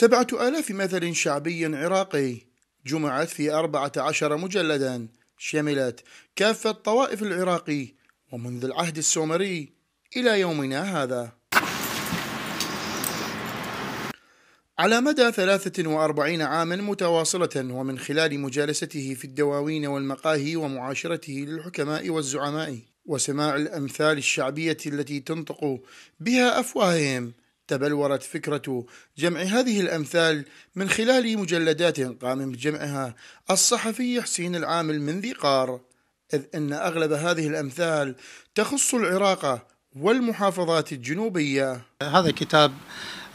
سبعة آلاف مثل شعبي عراقي جمعت في أربعة عشر مجلدا شملت كافة طوائف العراقي ومنذ العهد السومري إلى يومنا هذا على مدى 43 عاما متواصلة ومن خلال مجالسته في الدواوين والمقاهي ومعاشرته للحكماء والزعماء وسماع الأمثال الشعبية التي تنطق بها أفواههم تبلورت فكرة جمع هذه الأمثال من خلال مجلدات قام بجمعها الصحفي حسين العامل من ذي قار إذ أن أغلب هذه الأمثال تخص العراق والمحافظات الجنوبية هذا كتاب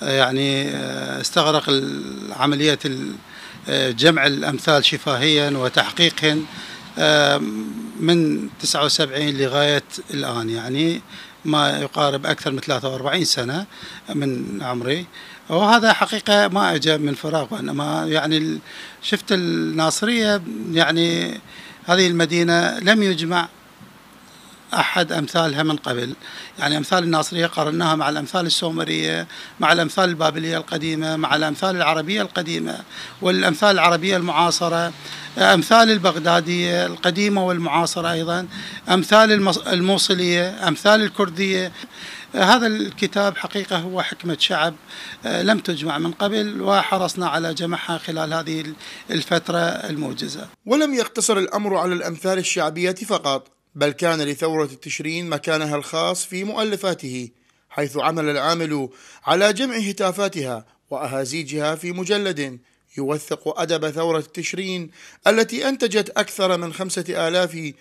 آه، يعني آه، استغرق عملية آه، جمع الأمثال شفاهيا وتحقيقا من 79 لغاية الآن يعني ما يقارب أكثر من 43 سنة من عمري وهذا حقيقة ما أجا من فراغ وإنما يعني شفت الناصرية يعني هذه المدينة لم يجمع احد امثالها من قبل يعني امثال الناصريه قارناها مع الامثال السومريه مع الامثال البابليه القديمه مع الامثال العربيه القديمه والامثال العربيه المعاصره أمثال البغدادية القديمة والمعاصرة أيضا أمثال الموصلية أمثال الكردية هذا الكتاب حقيقة هو حكمة شعب آه، لم تجمع من قبل وحرصنا على جمعها خلال هذه الفترة الموجزة ولم يقتصر الأمر على الأمثال الشعبية فقط بل كان لثورة التشرين مكانها الخاص في مؤلفاته حيث عمل العامل على جمع هتافاتها وأهازيجها في مجلد يوثق أدب ثورة تشرين التي أنتجت أكثر من خمسة آلاف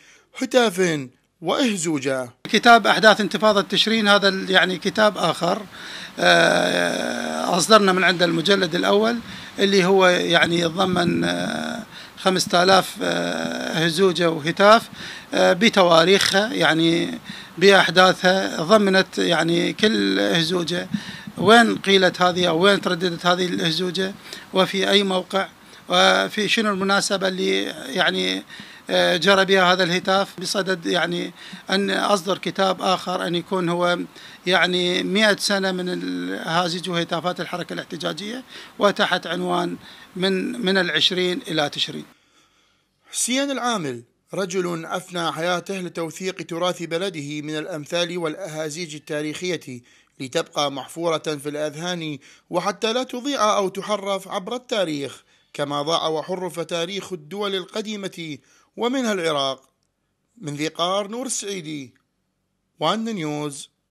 هتاف وإهزوجة كتاب أحداث انتفاضة تشرين هذا يعني كتاب آخر آه، أصدرنا من عند المجلد الأول اللي هو يعني يتضمن 5000 هزوجة وهتاف بتواريخها يعني بأحداثها ضمنت يعني كل هزوجة وين قيلت هذه أو وين ترددت هذه الأهزوجة وفي أي موقع وفي شنو المناسبة اللي يعني آه، جرى بها هذا الهتاف بصدد يعني أن أصدر كتاب آخر أن يكون هو يعني مئة سنة من هازج وهتافات الحركة الاحتجاجية وتحت عنوان من من العشرين إلى تشرين حسين العامل رجل أفنى حياته لتوثيق تراث بلده من الأمثال والأهازيج التاريخية لتبقى محفورة في الأذهان وحتى لا تضيع أو تحرف عبر التاريخ كما ضاع وحرف تاريخ الدول القديمة ومنها العراق من ذي قار نور السعيدي وأن نيوز